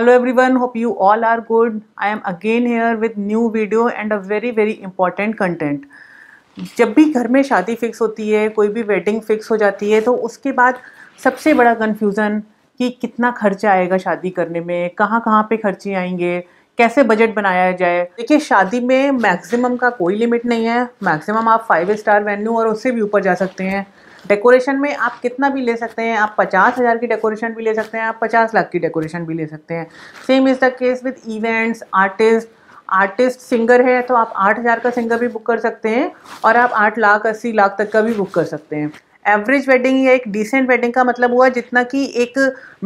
every everyone hope you all are good I am again here with new video and a very very important content जब भी घर में शादी fix होती है कोई भी वेडिंग फिक्स हो जाती है तो उसके बाद सबसे बड़ा कन्फ्यूज़न कि कितना खर्चा आएगा शादी करने में कहाँ कहाँ पे खर्चे आएंगे कैसे बजट बनाया जाए देखिए शादी में मैक्सिमम का कोई लिमिट नहीं है मैक्सिमम आप फाइव स्टार वेन्यू और उससे भी ऊपर जा सकते हैं डेकोरेशन में आप कितना भी ले सकते हैं आप पचास हज़ार की डेकोरेशन भी ले सकते हैं आप पचास लाख की डेकोरेशन भी ले सकते हैं same is the case with events artist artist singer है तो आप आठ हज़ार का सिंगर भी बुक कर सकते हैं और आप आठ लाख अस्सी लाख तक का भी बुक कर सकते हैं एवरेज वेडिंग या एक डिसेंट वेडिंग का मतलब हुआ जितना कि एक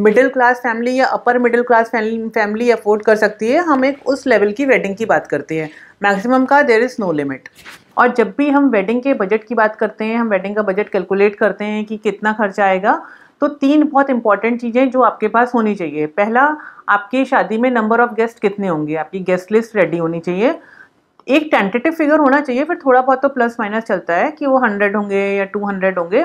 मिडिल क्लास फैमिली या upper middle class family afford कर सकती है हम एक उस लेवल की वेडिंग की बात करते हैं मैक्सिमम का देर इज़ नो लिमिट और जब भी हम वेडिंग के बजट की बात करते हैं हम वेडिंग का बजट कैलकुलेट करते हैं कि कितना खर्चा आएगा तो तीन बहुत इंपॉर्टेंट चीज़ें जो आपके पास होनी चाहिए पहला आपकी शादी में नंबर ऑफ़ गेस्ट कितने होंगे आपकी गेस्ट लिस्ट रेडी होनी चाहिए एक टेंटेटिव फिगर होना चाहिए फिर थोड़ा बहुत तो प्लस माइनस चलता है कि वो हंड्रेड होंगे या टू हंड्रेड होंगे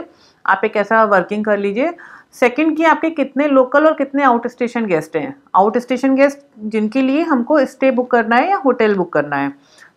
आप एक ऐसा वर्किंग कर लीजिए सेकंड कि आपके कितने लोकल और कितने आउट स्टेशन गेस्ट हैं आउट स्टेशन गेस्ट जिनके लिए हमको स्टे बुक करना है या होटल बुक करना है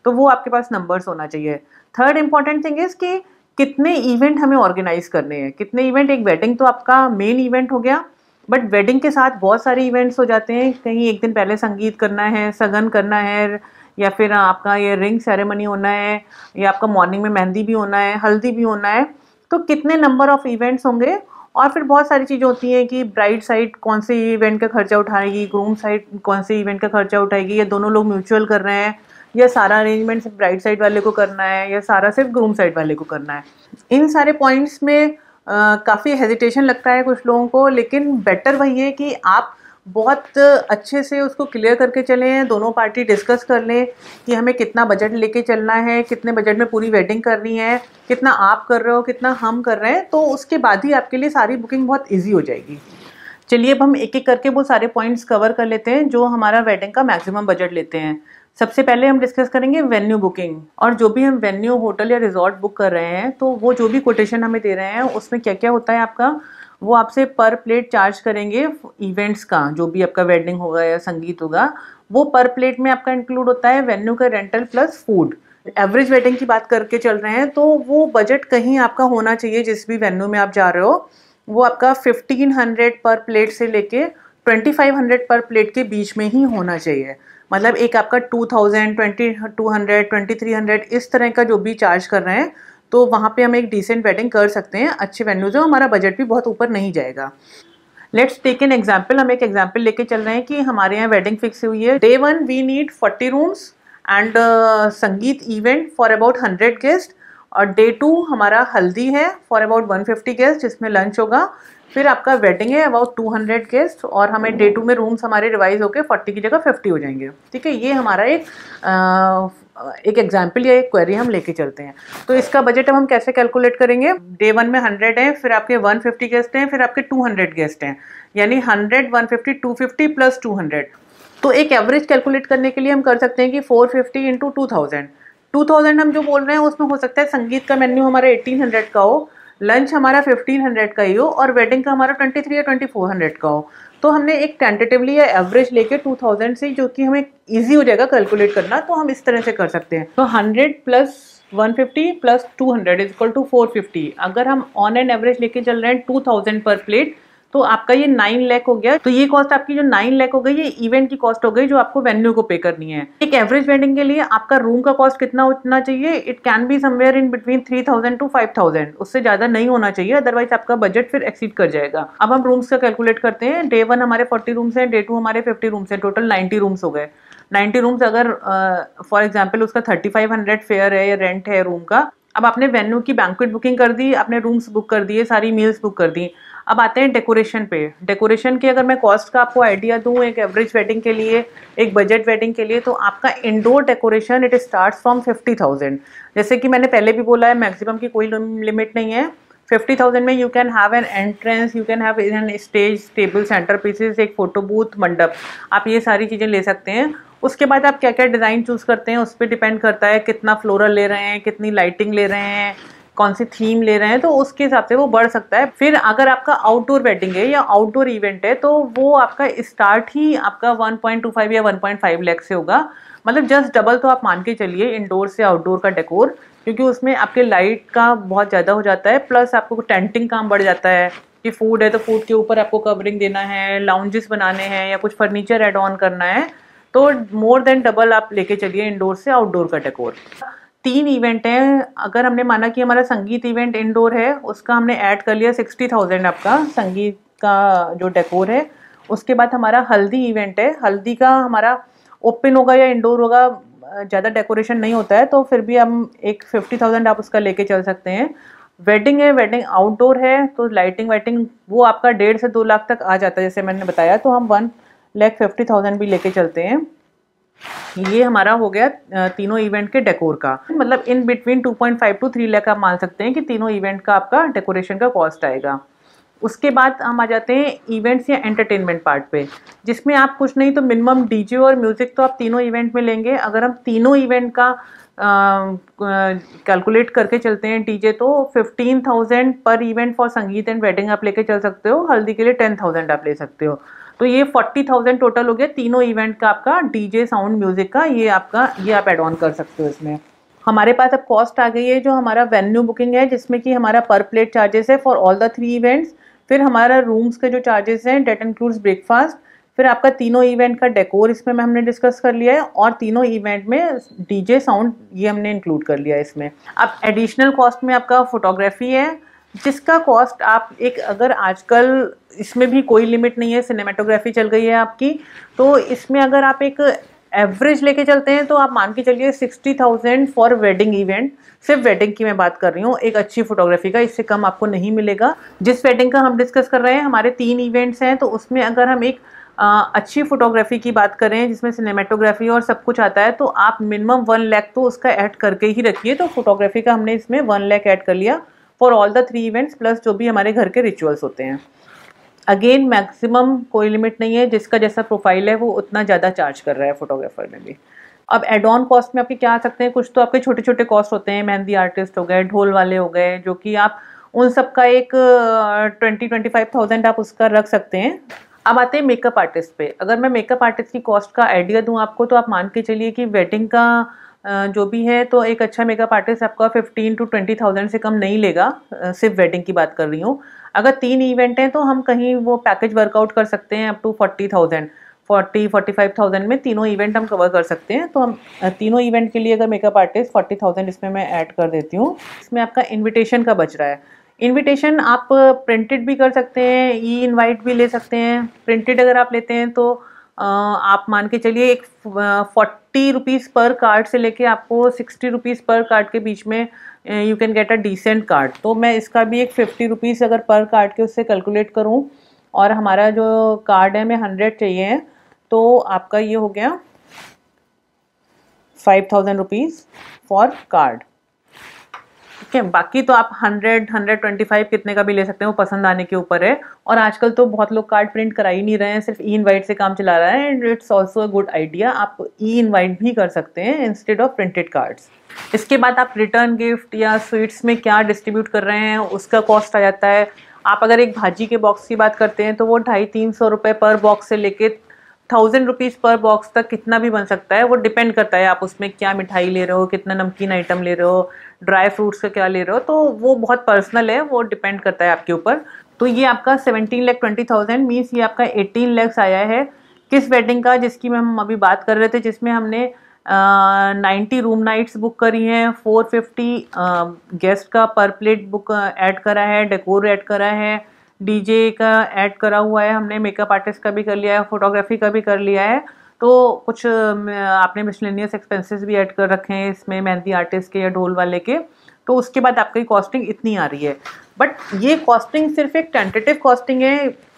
तो वो आपके पास नंबर्स होना चाहिए थर्ड इंपॉर्टेंट थिंग इज़ कि कितने इवेंट हमें ऑर्गेनाइज करने हैं कितने इवेंट एक वेडिंग तो आपका मेन इवेंट हो गया बट वेडिंग के साथ बहुत सारे इवेंट्स हो जाते हैं कहीं एक दिन पहले संगीत करना है सगन करना है या फिर आपका ये रिंग सेरेमनी होना है या आपका मॉर्निंग में मेहंदी भी होना है हल्दी भी होना है तो कितने नंबर ऑफ इवेंट्स होंगे और फिर बहुत सारी चीज़ें होती हैं कि ब्राइड साइड कौन से इवेंट का खर्चा उठाएगी ग्रूम साइड कौन से इवेंट का खर्चा उठाएगी या दोनों लोग म्यूचुअल कर रहे हैं या सारा अरेंजमेंट सिर्फ ब्राइड साइड वाले को करना है या सारा सिर्फ ग्रूम साइड वाले को करना है इन सारे पॉइंट्स में काफ़ी हेजिटेशन लगता है कुछ लोगों को लेकिन बेटर वही है कि आप बहुत अच्छे से उसको क्लियर करके चले हैं दोनों पार्टी डिस्कस कर लें कि हमें कितना बजट लेके चलना है कितने बजट में पूरी वेडिंग करनी है कितना आप कर रहे हो कितना हम कर रहे हैं तो उसके बाद ही आपके लिए सारी बुकिंग बहुत ईजी हो जाएगी चलिए अब हम एक एक करके वो सारे पॉइंट्स कवर कर लेते हैं जो हमारा वेडिंग का मैक्सिमम बजट लेते हैं सबसे पहले हम डिस्कस करेंगे वेन्यू बुकिंग और जो भी हम वेन्यू होटल या रिजॉर्ट बुक कर रहे हैं तो वो जो भी कोटेशन हमें दे रहे हैं उसमें क्या क्या होता है आपका वो आपसे पर प्लेट चार्ज करेंगे इवेंट्स का जो भी आपका वेडिंग होगा या संगीत होगा वो पर प्लेट में आपका इंक्लूड होता है वेन्यू का rental plus food average wedding की बात करके चल रहे हैं तो वो बजट कहीं आपका होना चाहिए जिस भी वेन्यू में आप जा रहे हो वो आपका 1500 पर प्लेट से लेके 2500 पर प्लेट के बीच में ही होना चाहिए मतलब एक आपका 2000, 2200, 2300 इस तरह का जो भी चार्ज कर रहे हैं तो वहाँ पे हम एक डिसेंट वेडिंग कर सकते हैं अच्छे वेन्यू से हमारा बजट भी बहुत ऊपर नहीं जाएगा लेट्स टेक एन एग्जाम्पल हम एक एग्जाम्पल लेके चल रहे हैं कि हमारे यहाँ वेडिंग फिक्स हुई है day one we need forty rooms and sangeet event for about hundred guest और डे टू हमारा हल्दी है for about one fifty guest जिसमें लंच होगा फिर आपका वेडिंग है अबाउट टू हंड्रेड गेस्ट और हमें डे टू में रूम्स हमारे रिवाइज होकर फोर्टी की जगह फिफ्टी हो जाएंगे ठीक है ये हमारा एक uh, एक एग्जाम्पल या एक क्वेरी हम लेके चलते हैं तो इसका बजट हम कैसे कैलकुलेट करेंगे डे वन में हंड्रेड है फिर आपके वन फिफ्टी गेस्ट हैं फिर आपके टू हंड्रेड गेस्ट हैं यानी hundred one fifty two fifty plus two hundred तो एक एवरेज कैलकुलेट करने के लिए हम कर सकते हैं कि four fifty into two thousand two thousand हम जो बोल रहे हैं उसमें हो सकता है संगीत का मेन्यू हमारा एटीन हंड्रेड का हो लंच हमारा 1500 का ही हो और वेडिंग का हमारा 23 या 2400 का हो तो हमने एक टेंटेटिवली या एवरेज लेके 2000 से जो कि हमें इजी हो जाएगा कैलकुलेट करना तो हम इस तरह से कर सकते हैं तो 100 प्लस 150 प्लस 200 इज इक्वल टू 450 अगर हम ऑन एंड एवरेज लेके चल रहे हैं 2000 पर प्लेट तो आपका ये नाइन लैक हो गया तो ये कॉस्ट आपकी जो नाइन लैक हो गई ये इवेंट की कॉस्ट हो गई जो आपको वेन्यू को पे करनी है एक एवरेज वेडिंग के लिए आपका रूम का कॉस्ट कितना होना चाहिए it can be somewhere in between three thousand to five thousand उससे ज्यादा नहीं होना चाहिए अदरवाइज आपका बजट फिर एक्सीड कर जाएगा अब हम रूम्स का कैलकुलेट करते हैं डे वन हमारे फोर्टी रूम्स हैं डे टू हमारे फिफ्टी रूम्स हैं टोटल नाइन्टी रूम्स हो गए 90 रूम्स अगर फॉर uh, एग्जाम्पल उसका 3500 फेयर है या रेंट है रूम का अब आपने वेन्यू की बैंकुट बुकिंग कर दी आपने रूम्स बुक कर दिए सारी मील्स बुक कर दी अब आते हैं डेकोरेशन पे डेकोरेशन की अगर मैं कॉस्ट का आपको आइडिया दूँ एक एवरेज वेडिंग के लिए एक बजट वेडिंग के लिए तो आपका indoor decoration it start from fifty thousand जैसे कि मैंने पहले भी बोला है मैक्सिमम की कोई लिमिट नहीं है फिफ्टी थाउजेंड में you can have an entrance you can have an stage table centrepieces एक फोटो बूथ मंडप आप ये सारी चीज़ें ले सकते हैं उसके बाद आप क्या क्या डिज़ाइन चूज़ करते हैं उस पर डिपेंड करता है कितना फ्लोरल ले रहे हैं कितनी लाइटिंग ले रहे हैं कौन सी थीम ले रहे हैं तो उसके हिसाब से वो बढ़ सकता है फिर अगर आपका आउटडोर वेडिंग है या आउटडोर इवेंट है तो वो आपका स्टार्ट ही आपका 1.25 या 1.5 लाख से होगा मतलब जस्ट डबल तो आप मान के चलिए इंडोर से आउटडोर का डेकोर क्योंकि उसमें आपके लाइट का बहुत ज़्यादा हो जाता है प्लस आपको टेंटिंग काम बढ़ जाता है कि फूड है तो फूड के ऊपर आपको कवरिंग देना है लाउंजेस बनाने हैं या कुछ फर्नीचर एड ऑन करना है तो मोर देन डबल आप लेके चलिए इंडोर से आउटडोर का डेकोर तीन इवेंट हैं अगर हमने माना कि हमारा संगीत इवेंट इंडोर है उसका हमने ऐड कर लिया सिक्सटी थाउजेंड आपका संगीत का जो डेकोर है उसके बाद हमारा हल्दी इवेंट है हल्दी का हमारा ओपन होगा या इंडोर होगा ज़्यादा डेकोरेशन नहीं होता है तो फिर भी हम एक फिफ्टी थाउजेंड आप उसका लेके चल सकते हैं वेडिंग है वेडिंग आउटडोर है तो लाइटिंग वाइटिंग वो आपका डेढ़ से दो लाख तक आ जाता है जैसे मैंने बताया तो हम वन लैक फिफ्टी थाउजेंड भी लेके चलते हैं ये हमारा हो गया तीनों इवेंट के डेकोर का मतलब इन बिटवीन 2.5 टू 3 लाख आप मान सकते हैं कि तीनों इवेंट का आपका डेकोरेशन का कॉस्ट आएगा उसके बाद हम आ जाते हैं इवेंट्स या एंटरटेनमेंट पार्ट पे जिसमें आप कुछ नहीं तो मिनिमम डीजे और म्यूज़िक तो आप तीनों इवेंट में लेंगे अगर हम तीनों इवेंट का कैलकुलेट करके चलते हैं डीजे तो फिफ्टीन थाउजेंड पर event for sangeet and wedding आप लेके चल सकते हो हल्दी के लिए टेन थाउजेंड आप ले सकते हो तो ये फोर्टी थाउजेंड टोटल हो गया तीनों इवेंट का आपका डीजे साउंड म्यूज़िक का ये आपका ये आप एड ऑन कर सकते हो इसमें हमारे पास अब कॉस्ट आ गई है जो हमारा वेन्यू बुकिंग है जिसमें कि हमारा पर प्लेट चार्जेस है for all the three events फिर हमारा रूम्स के जो चार्जेस हैं डेट इंक्लूड्स ब्रेकफास्ट फिर आपका तीनों इवेंट का डेकोर इसमें हमने डिस्कस कर लिया है और तीनों इवेंट में डीजे साउंड ये हमने इंक्लूड कर लिया है इसमें अब एडिशनल कॉस्ट में आपका फोटोग्राफी है जिसका कॉस्ट आप एक अगर आजकल इसमें भी कोई लिमिट नहीं है सिनेमेटोग्राफी चल गई है आपकी तो इसमें अगर आप एक एवरेज लेके चलते हैं तो आप मान के चलिए sixty thousand for wedding event सिर्फ वेडिंग की मैं बात कर रही हूँ एक अच्छी फोटोग्राफी का इससे कम आपको नहीं मिलेगा जिस वेडिंग का हम डिस्कस कर रहे हैं हमारे तीन इवेंट्स हैं तो उसमें अगर हम एक आ, अच्छी फोटोग्राफी की बात करें जिसमें सिनेमेटोग्राफी और सब कुछ आता है तो आप मिनिमम वन लैख तो उसका ऐड करके ही रखिए तो फोटोग्राफी का हमने इसमें वन लैख ऐड कर लिया for all the three events plus जो भी हमारे घर के रिचुअल्स होते हैं अगेन मैक्सिमम कोई लिमिट नहीं है जिसका जैसा प्रोफाइल है वो उतना ज़्यादा चार्ज कर रहा है फोटोग्राफर में भी अब एड ऑन कॉस्ट में आपके क्या आ सकते हैं कुछ तो आपके छोटे छोटे कॉस्ट होते हैं मेहंदी आर्टिस्ट हो गए ढोल वाले हो गए जो कि आप उन सब का एक ट्वेंटी ट्वेंटी फाइव थाउजेंड आप उसका रख सकते हैं अब आते हैं मेकअप आर्टिस्ट पे अगर मैं मेकअप आर्टिस्ट की कॉस्ट का आइडिया दूँ आपको तो आप मान के चलिए कि वेडिंग का जो भी है तो एक अच्छा मेकअप आर्टिस्ट आपका फिफ्टीन टू ट्वेंटी थाउजेंड से कम नहीं लेगा सिर्फ वेडिंग की बात कर रही हूँ अगर तीन इवेंट हैं तो हम कहीं वो पैकेज वर्कआउट कर सकते हैं up to forty thousand forty forty five thousand में तीनों इवेंट हम कवर कर सकते हैं तो हम तीनों इवेंट के लिए अगर मेकअप आर्टिस्ट फोर्टी थाउजेंड इसमें मैं ऐड कर देती हूँ इसमें आपका इन्विटेशन का बच रहा है इन्विटेशन आप प्रिंटेड भी कर सकते हैं ई इन्वाइट भी ले सकते हैं प्रिंटेड अगर आप लेते हैं तो आप मान के चलिए एक फोर्टी रुपीज़ पर कार्ड से लेके आपको सिक्सटी रुपीज़ पर कार्ड के बीच में you can get a decent card तो मैं इसका भी एक फिफ्टी रुपीज़ अगर पर कार्ड के उससे कैलकुलेट करूँ और हमारा जो कार्ड है मैं हंड्रेड चाहिए है तो आपका ये हो गया five thousand rupees for card ठीक है बाकी तो आप 100 125 कितने का भी ले सकते हैं वो पसंद आने के ऊपर है और आजकल तो बहुत लोग कार्ड प्रिंट करा ही नहीं रहे हैं सिर्फ ई इनवाइट से काम चला रहा है and it's also a good idea आप ई इनवाइट भी कर सकते हैं इंस्टेड ऑफ प्रिंटेड कार्ड्स इसके बाद आप रिटर्न गिफ्ट या स्वीट्स में क्या डिस्ट्रीब्यूट कर रहे हैं उसका कॉस्ट आ जाता है आप अगर एक भाजी के बॉक्स की बात करते हैं तो वो ढाई तीन सौ रुपये पर बॉक्स से लेके थाउजेंड रुपीज़ पर बॉक्स तक कितना भी बन सकता है वो डिपेंड करता है आप उसमें क्या मिठाई ले रहे हो कितना नमकीन आइटम ले रहे हो ड्राई फ्रूट्स का क्या ले रहे हो तो वो बहुत पर्सनल है वो डिपेंड करता है आपके ऊपर तो ये आपका seventeen lakh twenty thousand means ये आपका एटीन लैक्स आया है किस वेडिंग का जिसकी हम अभी बात कर रहे थे जिसमें हमने नाइन्टी रूम नाइट्स बुक करी हैं फोर फिफ्टी गेस्ट का पर प्लेट बुक ऐड करा है डेकोर ऐड करा है डीजे का ऐड करा हुआ है हमने मेकअप आर्टिस्ट का भी कर लिया है फोटोग्राफी का भी कर लिया है तो कुछ आपने मिसलेनियस एक्सपेंसेस भी ऐड कर रखे हैं इसमें मेहंदी आर्टिस्ट के या ढोल वाले के तो उसके बाद आपकी कॉस्टिंग इतनी आ रही है बट ये कॉस्टिंग सिर्फ एक टेंटेटिव कॉस्टिंग है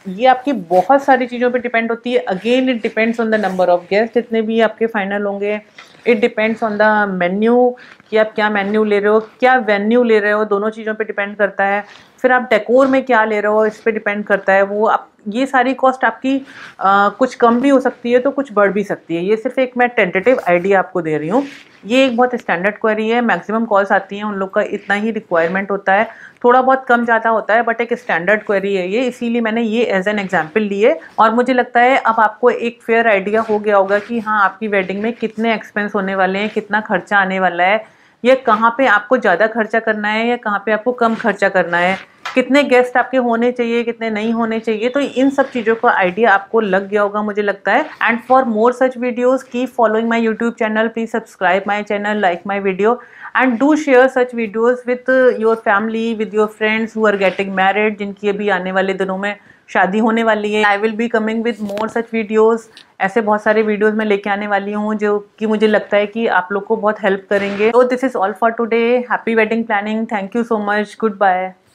ये आपकी बहुत सारी चीज़ों पे डिपेंड होती है again it depends on the number of guest जितने भी आपके फाइनल होंगे it depends on the menu कि आप क्या मेन्यू ले रहे हो क्या वेन्यू ले रहे हो दोनों चीज़ों पे डिपेंड करता है फिर आप डेकोर में क्या ले रहे हो इस पर डिपेंड करता है वो आप ये सारी कॉस्ट आपकी आ, कुछ कम भी हो सकती है तो कुछ बढ़ भी सकती है ये सिर्फ एक मैं टेंटेटिव आइडिया आपको दे रही हूँ ये एक बहुत स्टैंडर्ड क्वेरी है मैक्सिमम कॉल्स आती हैं उन लोग का इतना ही रिक्वायरमेंट होता है थोड़ा बहुत कम ज़्यादा होता है बट एक स्टैंडर्ड क्वेरी है ये इसीलिए मैंने ये एज एन एग्जाम्पल लिए और मुझे लगता है अब आपको एक फेयर आइडिया हो गया होगा कि हाँ आपकी वेडिंग में कितने एक्सपेंस होने वाले हैं कितना खर्चा आने वाला है या कहाँ पे आपको ज़्यादा खर्चा करना है या कहाँ पे आपको कम खर्चा करना है कितने गेस्ट आपके होने चाहिए कितने नहीं होने चाहिए तो इन सब चीज़ों का आइडिया आपको लग गया होगा मुझे लगता है and for more such videos keep following my YouTube channel please subscribe my channel like my video and do share such videos with your family with your friends who are getting married जिनकी अभी आने वाले दिनों में शादी होने वाली है I will be coming with more such videos ऐसे बहुत सारे वीडियोस मैं लेके आने वाली हूँ जो कि मुझे लगता है कि आप लोग को बहुत हेल्प करेंगे तो this is all for today happy wedding planning thank you so much good bye